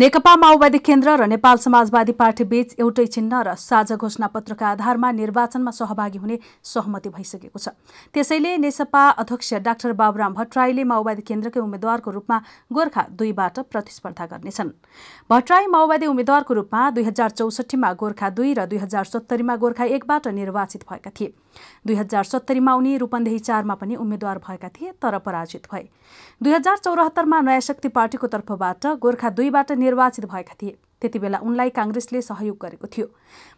नेकपा माओवादी केन्द्र र नेपाल समाजवादी पार्टी बीच एउटै चिन्ह र साझा घोषणा पत्रका आधारमा निर्वाचनमा सहभागी हुने सहमति भइसकेको छ त्यसैले नेसपा अध्यक्ष डाक्टर बाबुराम भट्टराईले माओवादी केन्द्रकै उम्मेद्वारको रूपमा गोर्खा दुईबाट प्रतिस्पर्धा गर्नेछन् भट्टराई माओवादी उम्मेद्वारको रूपमा दुई हजार चौसठीमा गोर्खा दुई र दुई हजार सत्तरीमा गोर्खा एकबाट निर्वाचित भएका थिए दुई हजार सत्तरीमा उनी रूपन्देही चारमा पनि उम्मेद्वार भएका थिए तर पराजित भए दुई हजार चौरात्तरमा नयाँ शक्ति पार्टीको तर्फबाट गोर्खा दुईबाट निर्वाचित भएका थिए त्यति बेला उनलाई काङ्ग्रेसले सहयोग गरेको थियो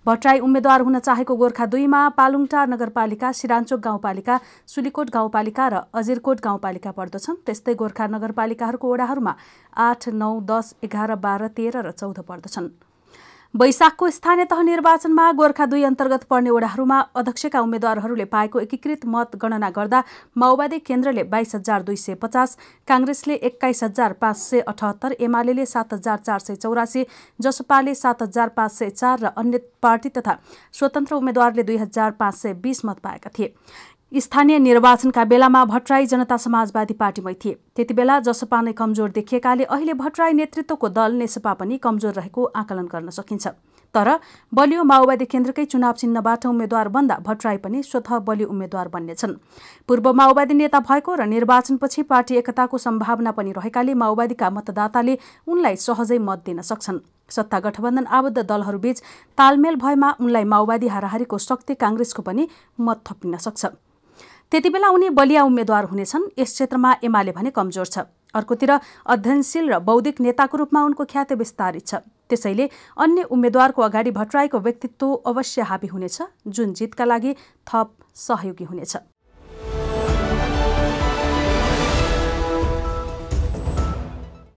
भट्टराई उम्मेद्वार हुन चाहेको गोर्खा दुईमा पालुङटा नगरपालिका सिराञ्चोक गाउँपालिका सुलिकोट गाउँपालिका र अजिरकोट गाउँपालिका पर्दछन् त्यस्तै गोर्खा नगरपालिकाहरूको वडाहरूमा आठ नौ दस एघार बाह्र तेह्र र चौध पर्दछन् वैशाखको स्थानीय तह निर्वाचनमा गोर्खा दुई अन्तर्गत पर्ने वडाहरूमा अध्यक्षका उम्मेद्वारहरूले पाएको एकीकृत मत गणना गर्दा माओवादी केन्द्रले बाइस हजार दुई सय पचास काङ्ग्रेसले एक्काइस हजार पाँच सय अठहत्तर एमाले सात हजार चार सय चौरासी जसपाले सात हजार पाँच सय चार र अन्य पार्टी तथा स्वतन्त्र उम्मेद्वारले दुई हजार पाँच सय बीस मत पाएका थिए स्थानीय निर्वाचनका बेलामा भट्टराई जनता समाजवादी पार्टीमै थिए त्यति बेला जसपा नै कमजोर देखिएकाले अहिले भट्टराई नेतृत्वको दल नेसपा पनि कमजोर रहेको आकलन गर्न सकिन्छ तर बलियो माओवादी केन्द्रकै चुनाव चिन्हबाट उम्मेद्वार बन्दा भट्टराई पनि स्वत बलियो उम्मेद्वार बन्नेछन् पूर्व माओवादी नेता भएको र निर्वाचनपछि पार्टी एकताको सम्भावना पनि रहेकाले माओवादीका मतदाताले उनलाई सहजै मत दिन सक्छन् सत्ता गठबन्धन आबद्ध दलहरूबीच तालमेल भएमा उनलाई माओवादी हाराहारीको शक्ति काङ्ग्रेसको पनि मत थपिन सक्छ बेला उनी बलिया उम्मेद्वार हुनेछन् यस क्षेत्रमा एमाले भने कमजोर छ अर्कोतिर अध्ययनशील र बौद्धिक नेताको रूपमा उनको ख्याति विस्तारित छ त्यसैले अन्य उम्मेद्वारको अगाडि भट्टराईको व्यक्तित्व अवश्य हाबी हुनेछ जुन जितका लागि थप सहयोगी हुनेछ